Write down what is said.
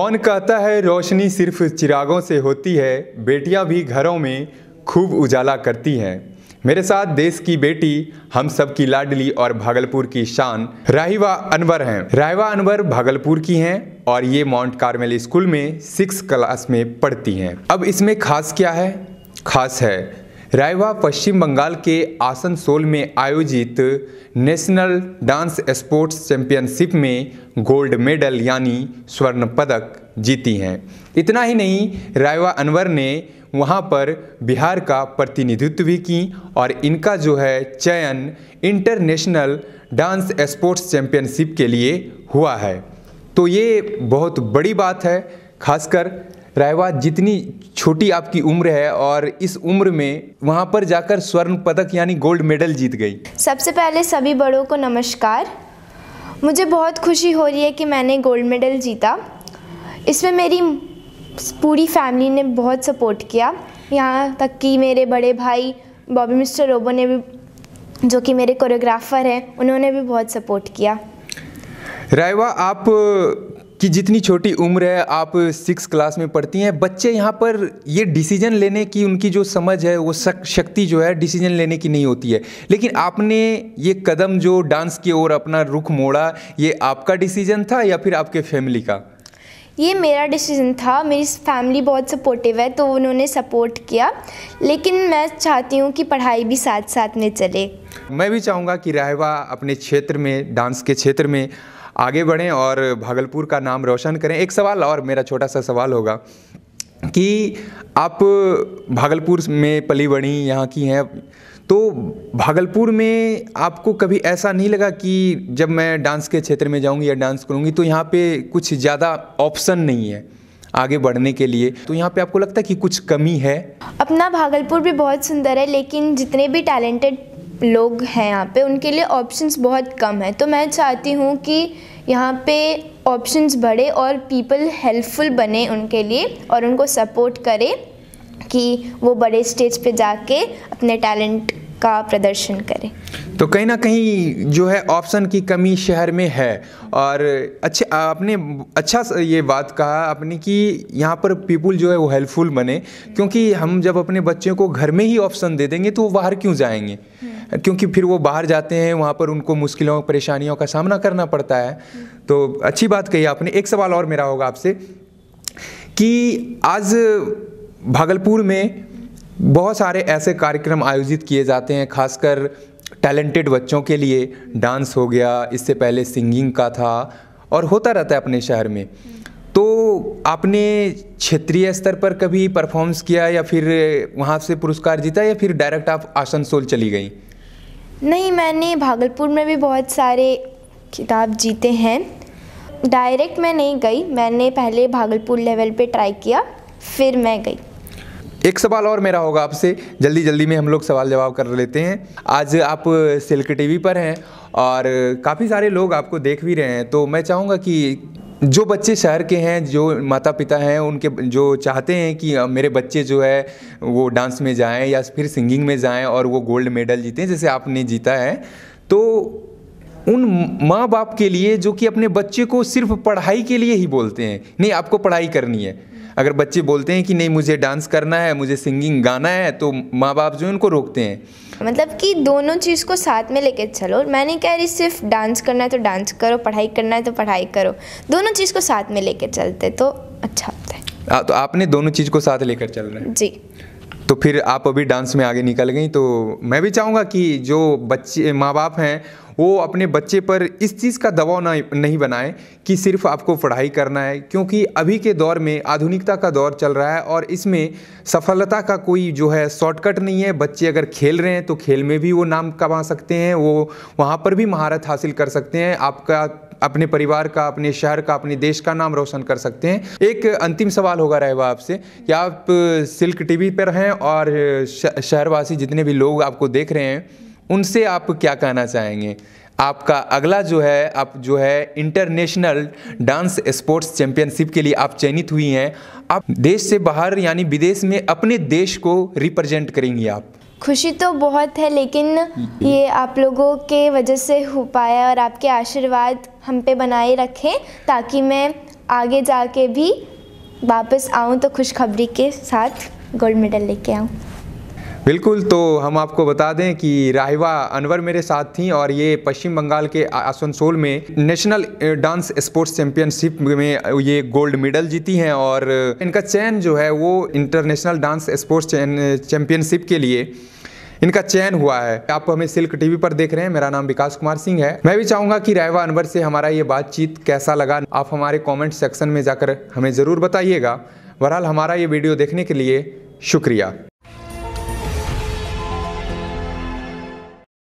कौन कहता है रोशनी सिर्फ चिरागों से होती है बेटियां भी घरों में खूब उजाला करती हैं मेरे साथ देश की बेटी हम सब की लाडली और भागलपुर की शान राहिवा अनवर हैं राहिवा अनवर भागलपुर की हैं और ये माउंट कार्मेल स्कूल में सिक्स क्लास में पढ़ती हैं अब इसमें खास क्या है खास है रायवा पश्चिम बंगाल के आसनसोल में आयोजित नेशनल डांस स्पोर्ट्स चैंपियनशिप में गोल्ड मेडल यानी स्वर्ण पदक जीती हैं इतना ही नहीं रायवा अनवर ने वहां पर बिहार का प्रतिनिधित्व भी की और इनका जो है चयन इंटरनेशनल डांस स्पोर्ट्स चैंपियनशिप के लिए हुआ है तो ये बहुत बड़ी बात है खासकर रायवा जितनी छोटी आपकी उम्र है और इस उम्र में वहाँ पर जाकर स्वर्ण पदक यानी गोल्ड मेडल जीत गई सबसे पहले सभी बड़ों को नमस्कार मुझे बहुत खुशी हो रही है कि मैंने गोल्ड मेडल जीता इसमें मेरी पूरी फैमिली ने बहुत सपोर्ट किया यहाँ तक कि मेरे बड़े भाई बॉबी मिस्टर रोबो ने भी जो कि मेरे कोरियोग्राफर हैं उन्होंने भी बहुत सपोर्ट किया रायवा आप कि जितनी छोटी उम्र है आप सिक्स क्लास में पढ़ती हैं बच्चे यहाँ पर ये डिसीजन लेने की उनकी जो समझ है वो शक्ति जो है डिसीजन लेने की नहीं होती है लेकिन आपने ये कदम जो डांस की ओर अपना रुख मोड़ा ये आपका डिसीजन था या फिर आपके फैमिली का ये मेरा डिसीजन था मेरी फैमिली बहुत सपोर्टिव है तो उन्होंने सपोर्ट किया लेकिन मैं चाहती हूँ कि पढ़ाई भी साथ साथ में चले मैं भी चाहूँगा कि रहवा अपने क्षेत्र में डांस के क्षेत्र में आगे बढ़ें और भागलपुर का नाम रोशन करें एक सवाल और मेरा छोटा सा सवाल होगा कि आप भागलपुर में पली बढ़ी यहाँ की हैं तो भागलपुर में आपको कभी ऐसा नहीं लगा कि जब मैं डांस के क्षेत्र में जाऊँगी या डांस करूँगी तो यहाँ पे कुछ ज़्यादा ऑप्शन नहीं है आगे बढ़ने के लिए तो यहाँ पे आपको लगता है कि कुछ कमी है अपना भागलपुर भी बहुत सुंदर है लेकिन जितने भी टैलेंटेड लोग हैं यहाँ पे उनके लिए ऑप्शंस बहुत कम हैं तो मैं चाहती हूँ कि यहाँ पे ऑप्शंस बढ़े और पीपल हेल्पफुल बने उनके लिए और उनको सपोर्ट करें कि वो बड़े स्टेज पे जाके अपने टैलेंट का प्रदर्शन करें तो कहीं ना कहीं जो है ऑप्शन की कमी शहर में है और अच्छे आपने अच्छा ये बात कहा आपने कि यहाँ पर पीपुल जो है वो हेल्पफुल बने क्योंकि हम जब अपने बच्चों को घर में ही ऑप्शन दे देंगे तो वो बाहर क्यों जाएंगे हम्म। क्योंकि फिर वो बाहर जाते हैं वहाँ पर उनको मुश्किलों परेशानियों का सामना करना पड़ता है हम्म। तो अच्छी बात कही आपने एक सवाल और मेरा होगा आपसे कि आज भागलपुर में बहुत सारे ऐसे कार्यक्रम आयोजित किए जाते हैं खासकर टैलेंटेड बच्चों के लिए डांस हो गया इससे पहले सिंगिंग का था और होता रहता है अपने शहर में तो आपने क्षेत्रीय स्तर पर कभी परफॉर्मेंस किया या फिर वहाँ से पुरस्कार जीता या फिर डायरेक्ट आप आसनसोल चली गई नहीं मैंने भागलपुर में भी बहुत सारे खिताब जीते हैं डायरेक्ट मैं नहीं गई मैंने पहले भागलपुर लेवल पे ट्राई किया फिर मैं गई एक सवाल और मेरा होगा आपसे जल्दी जल्दी में हम लोग सवाल जवाब कर लेते हैं आज आप सिल्क टीवी पर हैं और काफ़ी सारे लोग आपको देख भी रहे हैं तो मैं चाहूँगा कि जो बच्चे शहर के हैं जो माता पिता हैं उनके जो चाहते हैं कि मेरे बच्चे जो है वो डांस में जाएं या फिर सिंगिंग में जाएं और वो गोल्ड मेडल जीतें जैसे आपने जीता है तो उन माँ बाप के लिए जो कि अपने बच्चे को सिर्फ पढ़ाई के लिए ही बोलते हैं नहीं आपको पढ़ाई करनी है अगर बच्चे बोलते हैं कि नहीं मुझे डांस करना है मुझे सिंगिंग गाना है तो माँ बाप जो है उनको रोकते हैं मतलब कि दोनों चीज़ को साथ में लेके चलो मैंने कह रही सिर्फ डांस करना है तो डांस करो पढ़ाई करना है तो पढ़ाई करो दोनों चीज़ को साथ में लेके चलते तो अच्छा होता है आ, तो आपने दोनों चीज़ को साथ लेकर चल रहे हैं जी तो फिर आप अभी डांस में आगे निकल गई तो मैं भी चाहूँगा कि जो बच्चे माँ बाप हैं वो अपने बच्चे पर इस चीज़ का दबाव नहीं बनाएं कि सिर्फ आपको पढ़ाई करना है क्योंकि अभी के दौर में आधुनिकता का दौर चल रहा है और इसमें सफलता का कोई जो है शॉर्टकट नहीं है बच्चे अगर खेल रहे हैं तो खेल में भी वो नाम कमा सकते हैं वो वहाँ पर भी महारत हासिल कर सकते हैं आपका अपने परिवार का अपने शहर का अपने देश का नाम रोशन कर सकते हैं एक अंतिम सवाल होगा रहेगा आपसे कि आप सिल्क टीवी पर हैं और शहरवासी जितने भी लोग आपको देख रहे हैं उनसे आप क्या कहना चाहेंगे आपका अगला जो है आप जो है इंटरनेशनल डांस स्पोर्ट्स चैंपियनशिप के लिए आप चयनित हुई हैं आप देश से बाहर यानी विदेश में अपने देश को रिप्रेजेंट करेंगी आप खुशी तो बहुत है लेकिन ये आप लोगों के वजह से हो पाया और आपके आशीर्वाद हम पे बनाए रखें ताकि मैं आगे जाके भी वापस आऊँ तो खुशखबरी के साथ गोल्ड मेडल लेके आऊँ बिल्कुल तो हम आपको बता दें कि राहिवा अनवर मेरे साथ थी और ये पश्चिम बंगाल के आसनसोल में नेशनल डांस स्पोर्ट्स चैंपियनशिप में ये गोल्ड मेडल जीती हैं और इनका चयन जो है वो इंटरनेशनल डांस स्पोर्ट्स चैंपियनशिप के लिए इनका चयन हुआ है आप हमें सिल्क टीवी पर देख रहे हैं मेरा नाम विकास कुमार सिंह है मैं भी चाहूंगा कि रायवा अनवर से हमारा ये बातचीत कैसा लगा आप हमारे कमेंट सेक्शन में जाकर हमें ज़रूर बताइएगा बहरहाल हमारा ये वीडियो देखने के लिए शुक्रिया